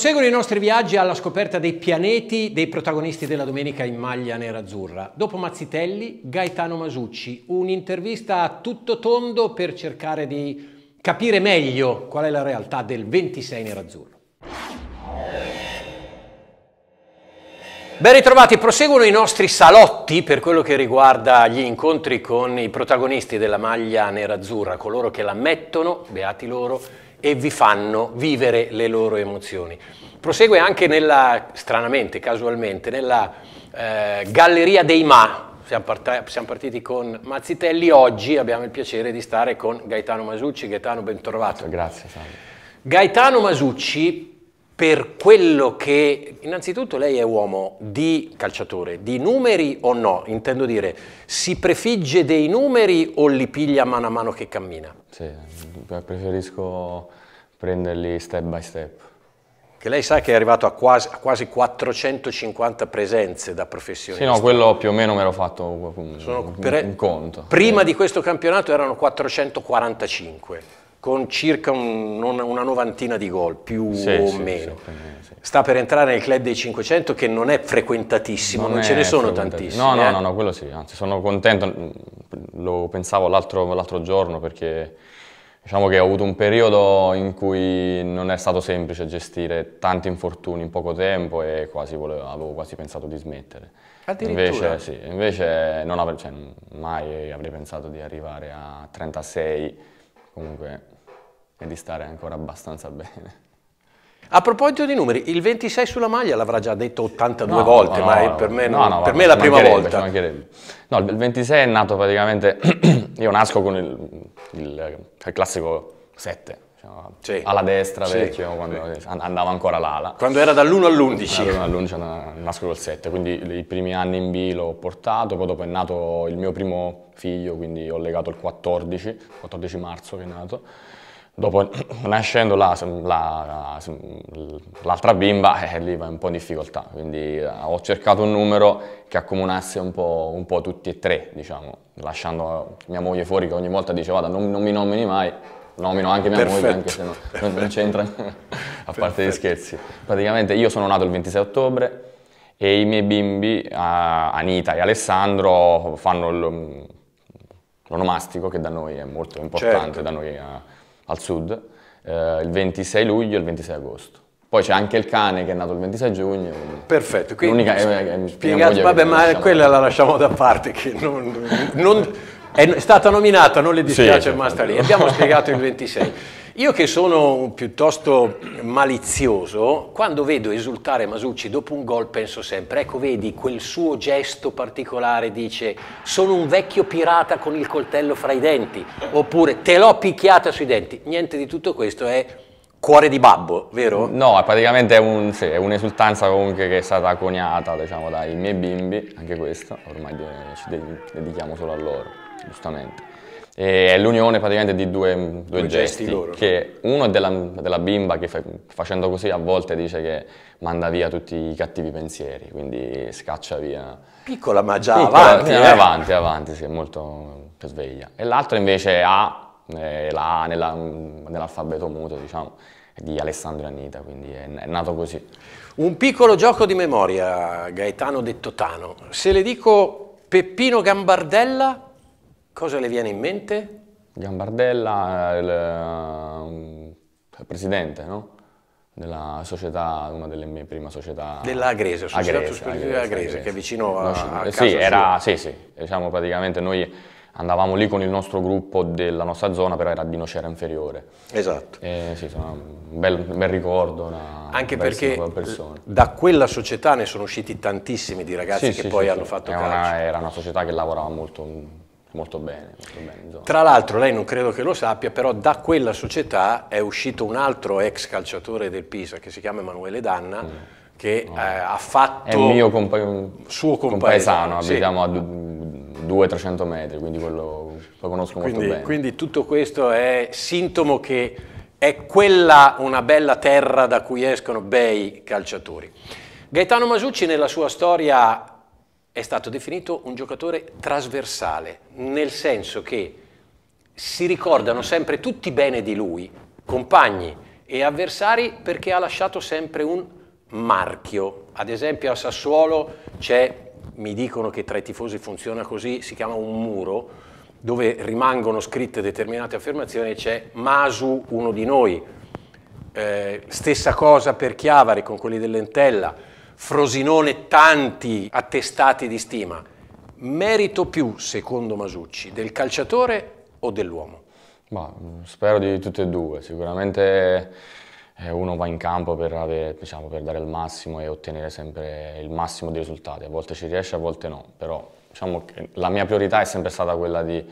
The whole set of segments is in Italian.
Proseguono i nostri viaggi alla scoperta dei pianeti dei protagonisti della domenica in maglia nerazzurra. Dopo Mazzitelli, Gaetano Masucci, un'intervista a tutto tondo per cercare di capire meglio qual è la realtà del 26 nerazzurro. Ben ritrovati, proseguono i nostri salotti per quello che riguarda gli incontri con i protagonisti della maglia nerazzurra, coloro che la mettono, beati loro, e vi fanno vivere le loro emozioni. Prosegue anche nella, stranamente, casualmente, nella eh, galleria dei Ma, siamo, partiti con Mazzitelli, oggi abbiamo il piacere di stare con Gaetano Masucci. Gaetano, bentrovato. Grazie. Salve. Gaetano Masucci per quello che, innanzitutto lei è uomo di calciatore, di numeri o no? Intendo dire, si prefigge dei numeri o li piglia mano a mano che cammina? Sì, preferisco prenderli step by step. Che lei sa che è arrivato a quasi, a quasi 450 presenze da professionista. Sì, no, quello più o meno me l'ho fatto un, Sono, un, un conto. Prima eh. di questo campionato erano 445 con circa un, una novantina di gol, più sì, o sì, meno. Sì, Sta per entrare nel club dei 500 che non è frequentatissimo, non, non è ce ne sono tantissimi. No, no, eh? no, no, quello sì, anzi sono contento, lo pensavo l'altro giorno perché diciamo che ho avuto un periodo in cui non è stato semplice gestire tanti infortuni in poco tempo e quasi volevo, avevo quasi pensato di smettere. Invece, sì, invece non avrei, cioè, mai avrei pensato di arrivare a 36 comunque e di stare ancora abbastanza bene. A proposito di numeri, il 26 sulla maglia l'avrà già detto 82 no, volte, no, ma no, per me, non, per me è la prima volta. No, il 26 è nato praticamente, io nasco con il, il, il classico 7, diciamo, sì. alla destra sì. vecchio, quando sì. andava ancora l'ala. Quando era dall'1 all'11. all'11 nasco col 7, quindi i primi anni in B l'ho portato, poi dopo è nato il mio primo figlio, quindi ho legato il 14, 14 marzo che è nato Dopo, nascendo l'altra la, la, bimba, eh, lì va un po' in difficoltà, quindi eh, ho cercato un numero che accomunasse un po', un po tutti e tre, diciamo, lasciando mia moglie fuori che ogni volta dice vada non, non mi nomini mai, nomino anche mia Perfetto. moglie, anche se no, non, non c'entra, a Perfetto. parte gli scherzi. Praticamente io sono nato il 26 ottobre e i miei bimbi, Anita e Alessandro, fanno l'onomastico che da noi è molto importante, certo. da noi... Eh, al sud, eh, il 26 luglio e il 26 agosto. Poi c'è anche il cane che è nato il 26 giugno. Perfetto, quindi l'unica, è, eh, spiegato, eh, vabbè, ma lasciamo. quella la lasciamo da parte, che non, non, è stata nominata, non le dispiace sì, lì. Abbiamo spiegato il 26. Io che sono piuttosto malizioso, quando vedo esultare Masucci dopo un gol penso sempre, ecco vedi quel suo gesto particolare dice sono un vecchio pirata con il coltello fra i denti, oppure te l'ho picchiata sui denti. Niente di tutto questo è cuore di babbo, vero? No, praticamente è, un, sì, è un'esultanza comunque che è stata coniata diciamo, dai miei bimbi, anche questo, ormai ci dedichiamo solo a loro, giustamente. E è l'unione praticamente di due, due, due gesti, gesti loro, che uno è della, della bimba che fa, facendo così a volte dice che manda via tutti i cattivi pensieri, quindi scaccia via. Piccola ma già Piccola, avanti. Eh. eh. Avanti, avanti, sì, è molto sveglia. E l'altro invece ha, eh, la A nella, nell'alfabeto muto, diciamo, di Alessandro Anita, quindi è, è nato così. Un piccolo gioco di memoria, Gaetano detto Tano. Se le dico Peppino Gambardella, Cosa le viene in mente? Gambardella, eh, il, eh, il cioè, presidente no? della società, una delle mie prime società... Della Dell'Agrese, società Agrese, Agrese, Agrese, che è vicino a, no, a eh, sì, era, sì, sì, diciamo praticamente noi andavamo lì con il nostro gruppo della nostra zona, però era di Nocera Inferiore. Esatto. E, sì, un bel, un bel, ricordo. Una, Anche una perché da quella società ne sono usciti tantissimi di ragazzi sì, che sì, poi hanno fatto calcio. Era una società che lavorava molto Molto bene, molto bene Tra l'altro, lei non credo che lo sappia, però da quella società è uscito un altro ex calciatore del Pisa che si chiama Emanuele Danna. Mm. Che no. Mm. eh, ha fatto. È il mio compa- suo compaesano, compaesano sì. abitiamo a 200-300 metri, quindi quello lo conosco quindi, molto bene. Quindi tutto questo è sintomo che è quella una bella terra da cui escono bei calciatori. Gaetano Masucci nella sua storia è stato definito un giocatore trasversale, nel senso che si ricordano sempre tutti bene di lui, compagni e avversari, perché ha lasciato sempre un marchio. Ad esempio a Sassuolo c'è, mi dicono che tra i tifosi funziona così, si chiama un muro, dove rimangono scritte determinate affermazioni, c'è Masu, uno di noi. Eh, stessa cosa per Chiavari con quelli dell'Entella Frosinone tanti attestati di stima. Merito più, secondo Masucci, del calciatore o dell'uomo? Ma, mm, spero di tutte e due. Sicuramente eh, uno va in campo per, avere, diciamo, per, dare il massimo e ottenere sempre il massimo di risultati. A volte ci riesce, a volte no. Però diciamo la mia priorità è sempre stata quella di,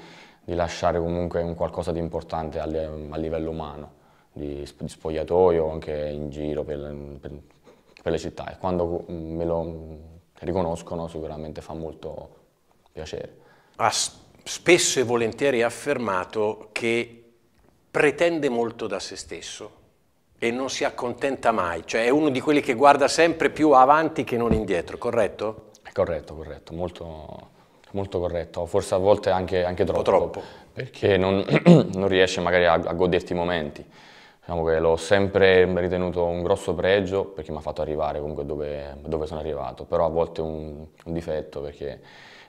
di lasciare comunque un qualcosa di importante a livello umano, di spogliatoio, anche in giro per, per per le città e quando mm, me lo mm, riconoscono sicuramente fa molto piacere. Ha spesso e volentieri affermato che pretende molto da se stesso e non si accontenta mai, cioè è uno di quelli che guarda sempre più avanti che non indietro, corretto? Corretto, corretto, molto, molto corretto, forse a volte anche, anche troppo, troppo, perché non, non riesce magari a, a goderti i momenti. Diciamo che l'ho sempre ritenuto un grosso pregio perché mi ha fatto arrivare comunque dove, dove sono arrivato, però a volte è un, un, difetto perché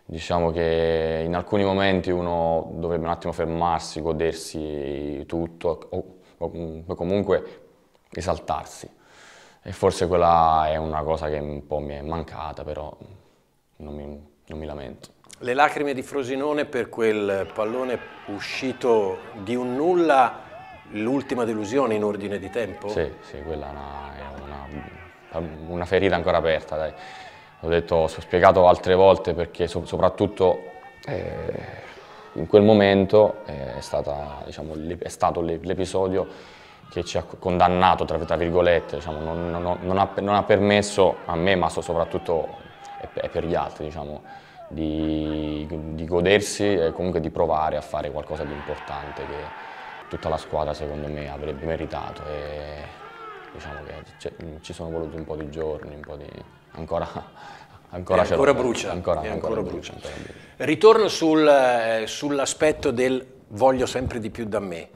diciamo che in alcuni momenti uno dovrebbe un attimo fermarsi, godersi tutto o, o comunque esaltarsi. E forse quella è una cosa che un po' mi è mancata, però non mi, non mi lamento. Le lacrime di Frosinone per quel pallone uscito di un nulla l'ultima delusione in ordine di tempo? Sì, sì, quella è una, è una, una ferita ancora aperta, dai. Ho detto, ho spiegato altre volte perché so, soprattutto eh, in quel momento eh, è, stata, diciamo, è, stato l'episodio che ci ha condannato, tra, tra virgolette, diciamo, non, non, non, ha, non, ha, permesso a me, ma so, soprattutto e per gli altri, diciamo, di, di, godersi e comunque di provare a fare qualcosa di importante che, tutta la squadra secondo me avrebbe meritato e diciamo che ci sono voluti un po' di giorni, un po' di... ancora... Ancora, ancora brucia, ancora, ancora, ancora brucia. brucia. Ritorno sul, eh, sull'aspetto del voglio sempre di più da me.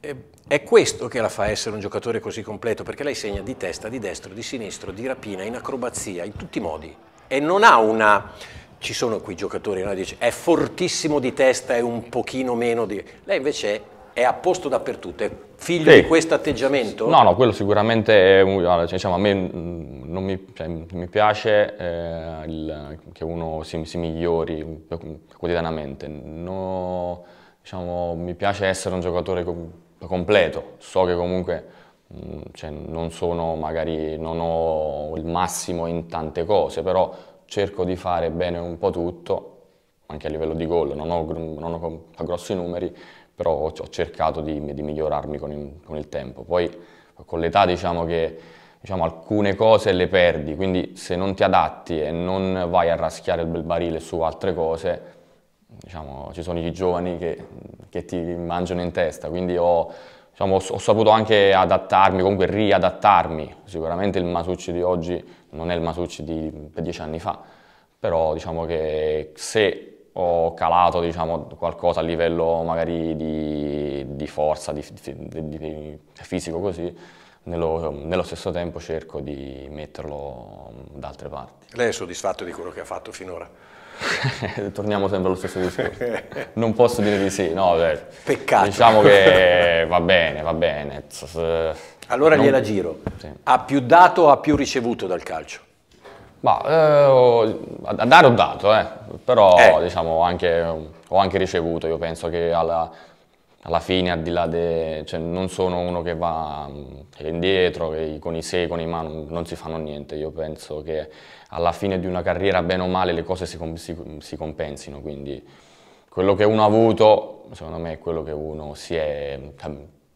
Eh, è questo che la fa essere un giocatore così completo, perché lei segna di testa, di destro, di sinistro, di rapina, in acrobazia, in tutti i modi. E non ha una... Ci sono qui giocatori, no? Dice, è fortissimo di testa, è un pochino meno di... Lei invece è è a posto dappertutto, è figlio sì. di questo atteggiamento? No, no, quello sicuramente è un, cioè, diciamo, a me mm, non mi, cioè, mi piace eh, il, che uno si, si migliori quotidianamente, no, diciamo, mi piace essere un giocatore completo, so che comunque mh, mm, cioè, non sono magari, non ho il massimo in tante cose, però cerco di fare bene un po' tutto, anche a livello di gol, non ho, non ho grossi numeri, però ho, cercato di, di migliorarmi con il, con il, tempo. Poi con l'età diciamo che diciamo, alcune cose le perdi, quindi se non ti adatti e non vai a raschiare il bel barile su altre cose, diciamo, ci sono i giovani che, che, ti mangiano in testa, quindi ho, diciamo, ho, saputo anche adattarmi, comunque riadattarmi. Sicuramente il Masucci di oggi non è il Masucci di dieci anni fa, però diciamo che se ho calato diciamo, qualcosa a livello magari di, di forza, di, di, di, fisico così, nello, nello, stesso tempo cerco di metterlo mm, da altre parti. Lei è soddisfatto di quello che ha fatto finora? Torniamo sempre allo stesso discorso. Non posso dire di sì, no, beh, Peccato. Diciamo che va bene, va bene. Allora non... gliela giro. Sì. Ha più dato o ha più ricevuto dal calcio? Ma eh, a dare ho dato, eh. però eh. Diciamo, anche, ho anche ricevuto, io penso che alla, alla fine al di là de, cioè, non sono uno che va indietro, che con i se, con i ma non, non, si fanno niente, io penso che alla fine di una carriera bene o male le cose si, si, si compensino, quindi quello che uno ha avuto secondo me è quello che uno si è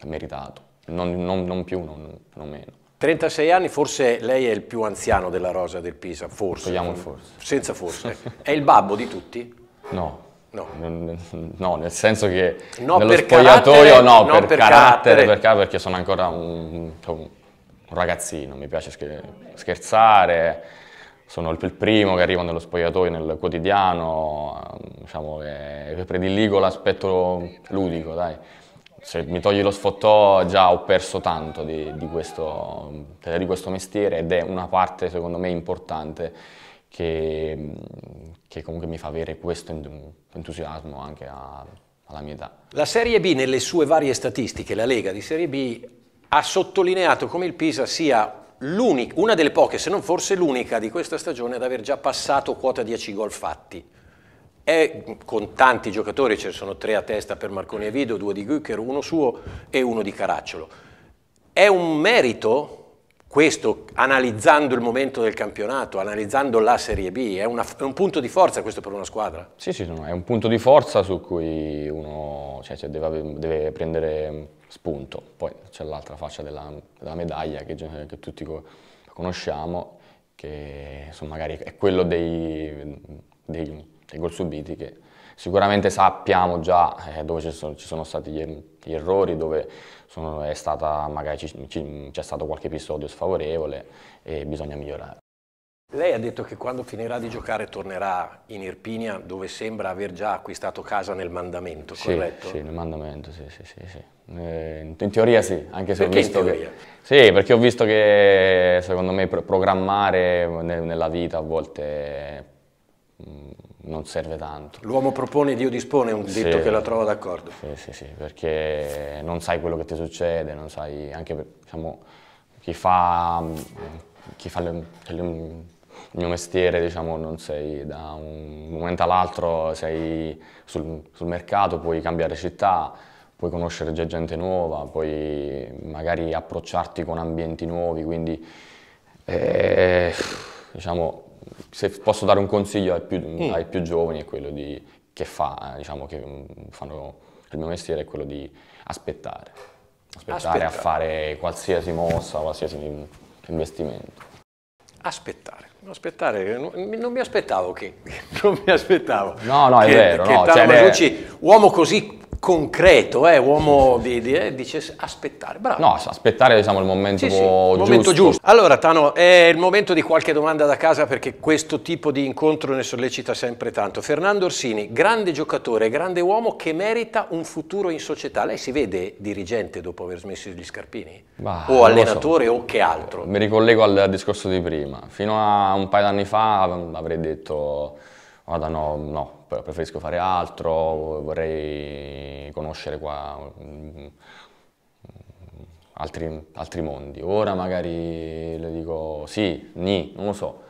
meritato, non, non, non più, non meno. 36 anni, forse lei è il più anziano della rosa del Pisa, forse. Togliamo il forse. Senza forse. è il babbo di tutti? No. No. no nel senso che no nello spogliatoio no, no, per, per carattere, carattere. Perché, sono ancora un, un, ragazzino, mi piace scherzare, sono il primo che arriva nello spogliatoio, nel quotidiano, diciamo che prediligo l'aspetto ludico, dai se mi togli lo sfottò già ho perso tanto di, di, questo, cioè, di, questo, mestiere ed è una parte secondo me importante che, che comunque mi fa avere questo entusiasmo anche a, alla mia età. La Serie B nelle sue varie statistiche, la Lega di Serie B, ha sottolineato come il Pisa sia una delle poche, se non forse l'unica di questa stagione ad aver già passato quota 10 gol fatti è con tanti giocatori, ce ne sono tre a testa per Marconi e Vido, due di Gücker, uno suo e uno di Caracciolo. È un merito questo, analizzando il momento del campionato, analizzando la Serie B, è, una, è un punto di forza questo per una squadra? Sì, sì, è un punto di forza su cui uno cioè, cioè, deve, deve, prendere spunto. Poi c'è l'altra faccia della, della medaglia che, che, tutti conosciamo, che insomma, magari è quello dei, dei i gol subiti che sicuramente sappiamo già eh, dove ci sono, ci sono, stati gli, er-, errori, dove sono, è stata, magari c'è stato qualche episodio sfavorevole e bisogna migliorare. Lei ha detto che quando finirà di giocare tornerà in Irpinia dove sembra aver già acquistato casa nel mandamento, sì, corretto? Sì, nel mandamento, sì, sì, sì. sì. Eh, in teoria sì, anche se perché ho visto che... Sì, perché ho visto che secondo me programmare nella vita a volte Mm, non serve tanto. L'uomo propone, Dio dispone, è un sì, che la trova d'accordo. Sì, sì, sì, perché non sai quello che ti succede, non sai, anche per, diciamo, chi fa, mm, chi fa le, le, il mio mestiere, diciamo, non sei da un momento all'altro, sei sul, sul mercato, puoi cambiare città, puoi conoscere già gente nuova, puoi magari approcciarti con ambienti nuovi, quindi, eh, diciamo, se posso dare un consiglio ai più, mm. ai più giovani è quello di, che, fa, eh, diciamo, che mm, fanno il mio mestiere è quello di aspettare, aspettare Aspetta. a fare qualsiasi mossa, qualsiasi investimento. Aspettare, aspettare, eh, non, non mi aspettavo che, non mi aspettavo. No, no, è che, vero. Che no, cioè, Marucci, uomo così concreto, eh, uomo di, di eh, dice aspettare, bravo. No, aspettare diciamo il momento, sì, sì, il momento giusto. giusto. Allora Tano, è il momento di qualche domanda da casa perché questo tipo di incontro ne sollecita sempre tanto. Fernando Orsini, grande giocatore, grande uomo che merita un futuro in società. Lei si vede dirigente dopo aver smesso gli scarpini? Bah, o allenatore so. o che altro? Mi ricollego al discorso di prima. Fino a un paio d'anni fa avrei detto guarda no, no, preferisco fare altro, vorrei conoscere qua mm, altri, altri mondi. Ora magari le dico sì, ni, non lo so.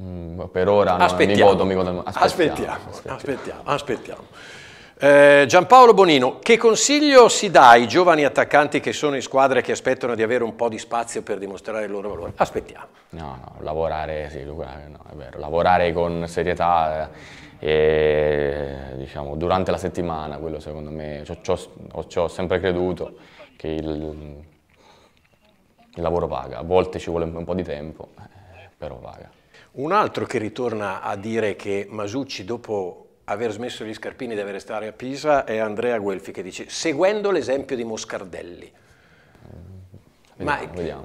Mm, per ora aspettiamo. No, mi godo, mi godo. Aspettiamo, aspettiamo, aspettiamo. aspettiamo. aspettiamo. Eh, Giampaolo Bonino, che consiglio si dà ai giovani attaccanti che sono in squadre che aspettano di avere un po' di spazio per dimostrare il loro valore? Aspettiamo. No, no, lavorare, sì, eh, no, vero, lavorare con serietà eh, e, diciamo, durante la settimana, quello secondo me, ci ho sempre creduto che il, il lavoro paga, a volte ci vuole un po' di tempo, eh, però paga. Un altro che ritorna a dire che Masucci dopo aver smesso gli scarpini di avere stare a Pisa è Andrea Guelfi che dice seguendo l'esempio di Moscardelli. Vediamo, Ma vediamo.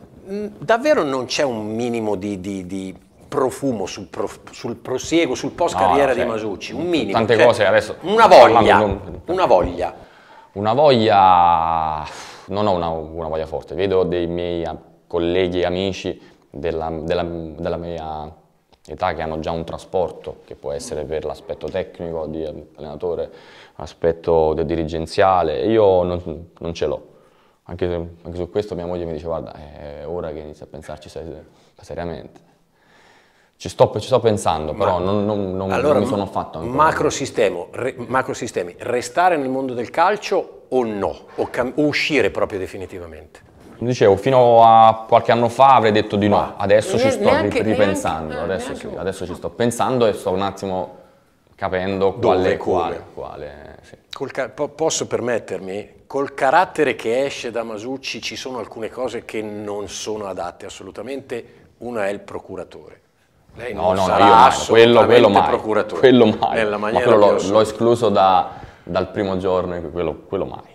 davvero non c'è un minimo di, di, di profumo sul, prof, sul, prosieguo, sul post carriera no, cioè, di Masucci? Un minimo. Tante cioè, cose adesso. Una voglia. Non... Una voglia. Una voglia. Non ho una, una voglia forte. Vedo dei miei colleghi e amici della, della, della mia età che hanno già un trasporto, che può essere per l'aspetto tecnico di allenatore, aspetto dirigenziale, io non, non ce l'ho. Anche, anche, su questo mia moglie mi dice guarda è ora che inizia a pensarci seriamente. Ci sto, ci sto, pensando, però Ma, non, non, non, allora, non, mi sono fatto ancora. Macrosistema, re, restare nel mondo del calcio o no? O, o uscire proprio definitivamente? Dicevo, fino a qualche anno fa avrei detto di no, adesso ci sto neanche, ripensando, neanche, adesso, neanche. Sì, adesso, ci sto pensando e sto un attimo capendo Dove, quale, quale, quale sì. po posso permettermi? Col carattere che esce da Masucci ci sono alcune cose che non sono adatte assolutamente, una è il procuratore. Lei no, non no, sarà no, mai, quello, quello mai, procuratore. Quello mai, nella maniera ma l'ho escluso da, dal primo giorno, quello, quello mai.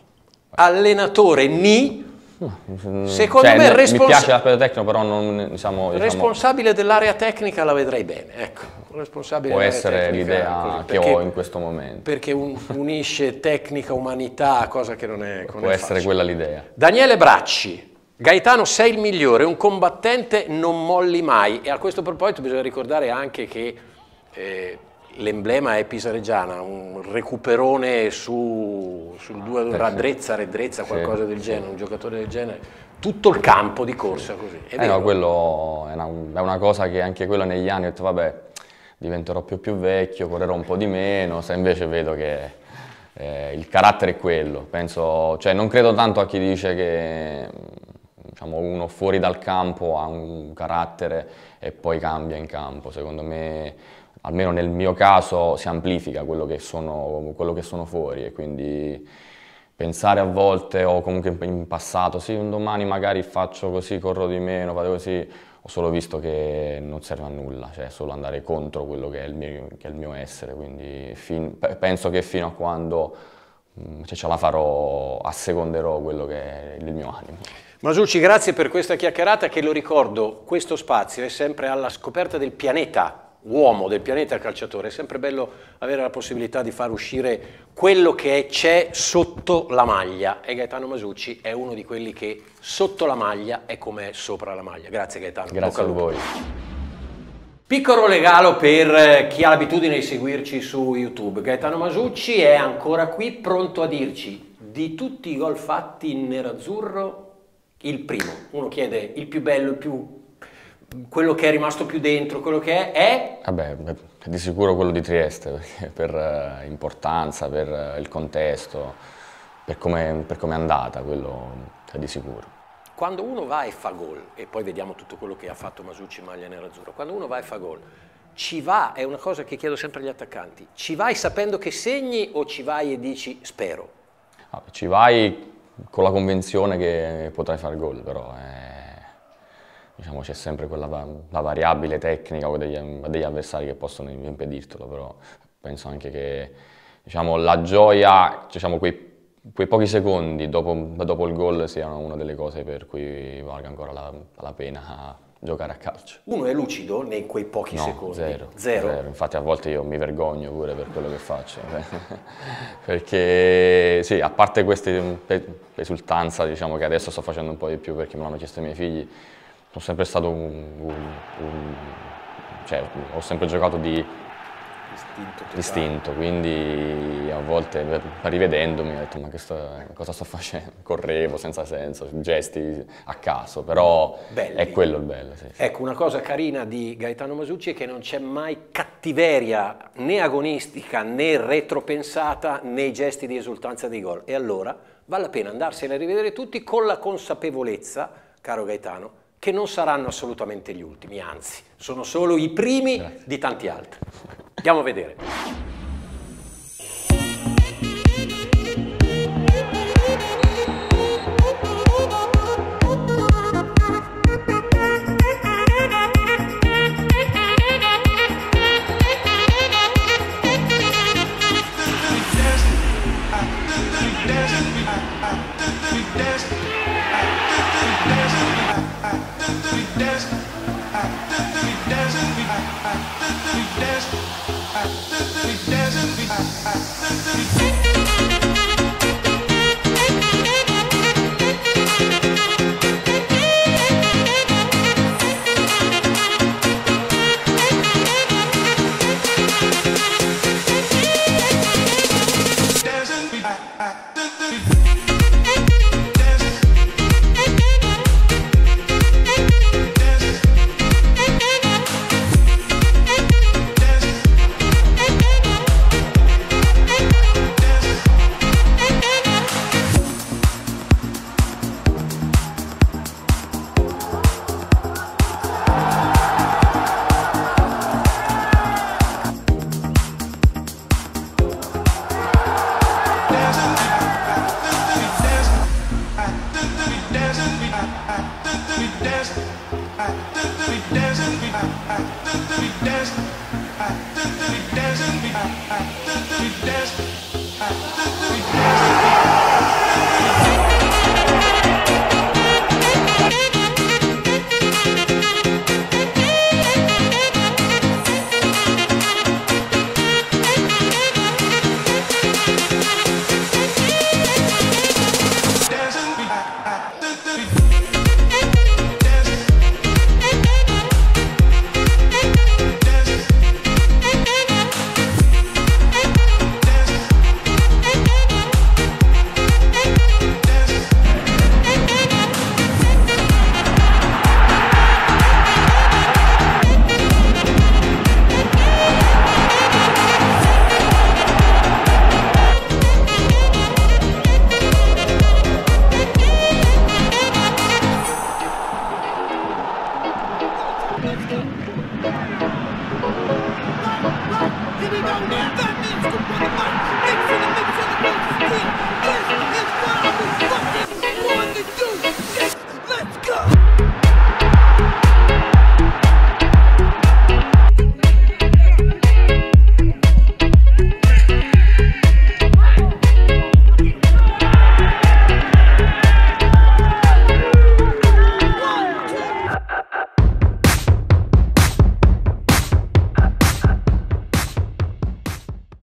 Allenatore ni Secondo cioè, me respons- mi piace la tecnico, però non diciamo, diciamo... responsabile dell'area tecnica la vedrei bene, ecco. Responsabile Può essere l'idea così, ecco, perché, che ho in questo momento. Perché un, unisce tecnica, umanità, cosa che non è non Può è essere quella l'idea. Daniele Bracci, Gaetano sei il migliore, un combattente non molli mai e a questo proposito bisogna ricordare anche che eh, l'emblema è pisareggiana, un recuperone su, sul 2 ad ah, 1, eh, Radrezza, Redrezza, qualcosa sì, del genere, un giocatore del genere, tutto il campo di corsa sì. così. È eh no, quello è una, è una, cosa che anche quello negli anni ho detto vabbè, diventerò più più vecchio, correrò un po' di meno, se invece vedo che eh, il carattere è quello, penso, cioè non credo tanto a chi dice che diciamo, uno fuori dal campo ha un carattere e poi cambia in campo, secondo me almeno nel mio caso si amplifica quello che sono, quello che sono fuori e quindi pensare a volte o comunque in passato, sì un domani magari faccio così, corro di meno, vado così, ho solo visto che non serve a nulla, cioè solo andare contro quello che è il mio, è il mio essere, quindi fin, penso che fino a quando mm, cioè, ce la farò, asseconderò quello che è il mio animo. Masucci, grazie per questa chiacchierata che lo ricordo, questo spazio è sempre alla scoperta del pianeta uomo, del pianeta calciatore, è sempre bello avere la possibilità di far uscire quello che c'è sotto la maglia e Gaetano Masucci è uno di quelli che sotto la maglia è come è sopra la maglia. Grazie Gaetano. Grazie a voi. Piccolo regalo per eh, chi ha l'abitudine di seguirci su YouTube. Gaetano Masucci è ancora qui pronto a dirci di tutti i gol fatti in nero azzurro il primo. Uno chiede il più bello, il più quello che è rimasto più dentro, quello che è, è... Vabbè, di sicuro quello di Trieste, per eh, importanza, per eh, il contesto, per come, per come è andata, quello è di sicuro. Quando uno va e fa gol, e poi vediamo tutto quello che ha fatto Masucci in maglia nerazzurra, quando uno va e fa gol, ci va, è una cosa che chiedo sempre agli attaccanti, ci vai sapendo che segni o ci vai e dici spero? Ah, ci vai con la convenzione che potrai fare gol, però... Eh diciamo, c'è sempre quella la variabile tecnica o degli, degli avversari che possono impedirtelo, però penso anche che diciamo, la gioia, diciamo, quei, quei, pochi secondi dopo, dopo il gol siano una delle cose per cui valga ancora la, la pena giocare a calcio. Uno è lucido nei quei pochi no, secondi? Zero, zero. zero. Infatti a volte io mi vergogno pure per quello che faccio. perché sì, a parte questa esultanza diciamo, che adesso sto facendo un po' di più perché me l'hanno chiesto i miei figli, sono sempre stato un, un, un cioè, ho sempre giocato di distinto, distinto quindi a volte rivedendomi ho detto ma che sto, cosa sto facendo? Correvo senza senso, gesti a caso, però Belli. è quello il bello. Sì. Ecco, una cosa carina di Gaetano Masucci è che non c'è mai cattiveria né agonistica né retropensata nei gesti di esultanza dei gol e allora vale la pena andarsene a rivedere tutti con la consapevolezza, caro Gaetano, che non saranno assolutamente gli ultimi, anzi, sono solo i primi Grazie. di tanti altri. Andiamo a vedere. We I, do do dance. I, do do.